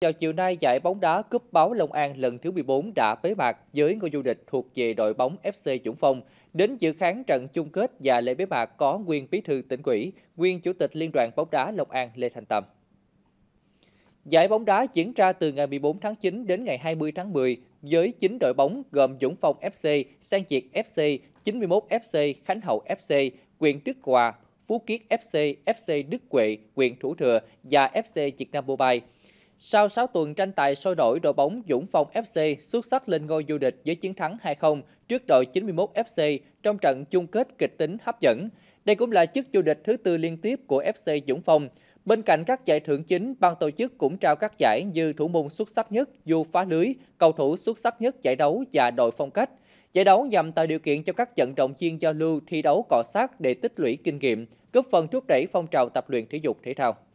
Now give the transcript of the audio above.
Vào chiều nay, giải bóng đá cúp báo Long An lần thứ 14 đã bế mạc với ngôi du địch thuộc về đội bóng FC Dũng Phong. Đến dự khán trận chung kết và lễ bế mạc có nguyên bí thư tỉnh ủy, nguyên chủ tịch Liên đoàn bóng đá Long An Lê Thành Tâm. Giải bóng đá diễn ra từ ngày 14 tháng 9 đến ngày 20 tháng 10 với 9 đội bóng gồm Dũng Phong FC, Sang Việt FC, 91 FC, Khánh Hậu FC, Quyền Đức Hòa, Phú Kiết FC, FC Đức Quệ, Quyền Thủ Thừa và FC Việt Nam Mobile. Sau 6 tuần tranh tài sôi nổi, đội bóng Dũng Phong FC xuất sắc lên ngôi vô địch với chiến thắng 2-0 trước đội 91 FC trong trận chung kết kịch tính hấp dẫn. Đây cũng là chức vô địch thứ tư liên tiếp của FC Dũng Phong. Bên cạnh các giải thưởng chính, ban tổ chức cũng trao các giải như thủ môn xuất sắc nhất, du phá lưới, cầu thủ xuất sắc nhất giải đấu và đội phong cách. Giải đấu nhằm tạo điều kiện cho các trận động viên giao lưu thi đấu cọ sát để tích lũy kinh nghiệm, góp phần thúc đẩy phong trào tập luyện thể dục thể thao.